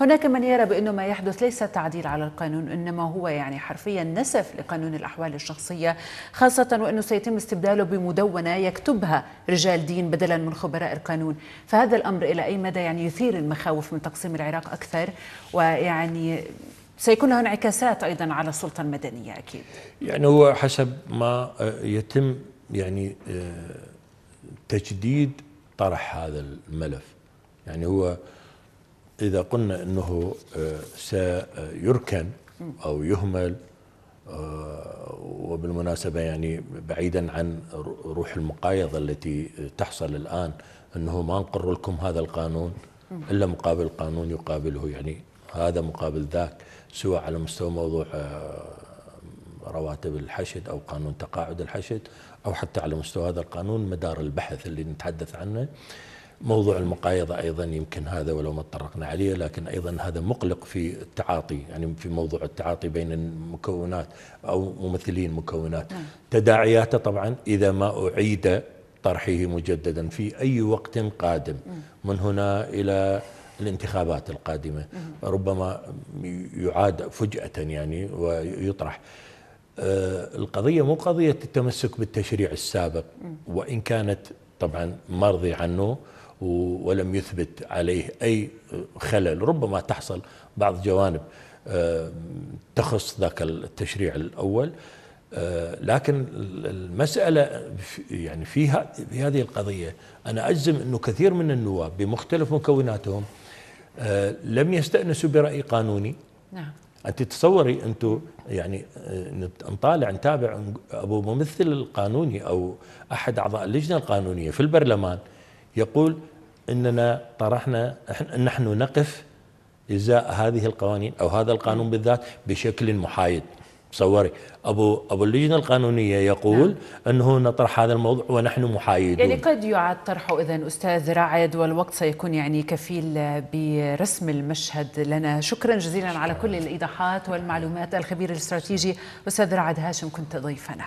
هناك من يرى بأن ما يحدث ليس تعديل على القانون إنما هو يعني حرفيا نسف لقانون الأحوال الشخصية خاصة وأنه سيتم استبداله بمدونة يكتبها رجال دين بدلا من خبراء القانون فهذا الأمر إلى أي مدى يعني يثير المخاوف من تقسيم العراق أكثر ويعني سيكون له انعكاسات أيضا على السلطة المدنية أكيد يعني هو حسب ما آه، يتم يعني آه، تجديد طرح هذا الملف يعني هو إذا قلنا أنه آه، سيركن أو يهمل آه، وبالمناسبة يعني بعيدا عن روح المقايضة التي تحصل الآن أنه ما نقر لكم هذا القانون إلا مقابل قانون يقابله يعني هذا مقابل ذاك سواء على مستوى موضوع آه، رواتب الحشد أو قانون تقاعد الحشد أو حتى على مستوى هذا القانون مدار البحث اللي نتحدث عنه موضوع المقايضة أيضا يمكن هذا ولو ما تطرقنا عليه لكن أيضا هذا مقلق في التعاطي يعني في موضوع التعاطي بين المكونات أو ممثلين مكونات نعم. تداعياته طبعا إذا ما أعيد طرحه مجددا في أي وقت قادم من هنا إلى الانتخابات القادمة ربما يعاد فجأة يعني ويطرح آه، القضية مو قضية التمسك بالتشريع السابق وإن كانت طبعا مرضي عنه ولم يثبت عليه أي خلل ربما تحصل بعض جوانب آه، تخص ذاك التشريع الأول آه، لكن المسألة يعني فيها في هذه القضية أنا أجزم أنه كثير من النواب بمختلف مكوناتهم آه، لم يستأنسوا برأي قانوني نعم أنت تصوري أنتم يعني نطالع نتابع أبو ممثل القانوني أو أحد أعضاء اللجنة القانونية في البرلمان يقول اننا طرحنا نحن نقف ازاء هذه القوانين او هذا القانون بالذات بشكل محايد تصوري ابو ابو اللجنه القانونيه يقول نعم. انه نطرح هذا الموضوع ونحن محايدون يعني قد يعاد طرحه اذا استاذ راعد والوقت سيكون يعني كفيل برسم المشهد لنا شكرا جزيلا شكرا. على كل الايضاحات والمعلومات الخبير الاستراتيجي استاذ رعد هاشم كنت ضيفنا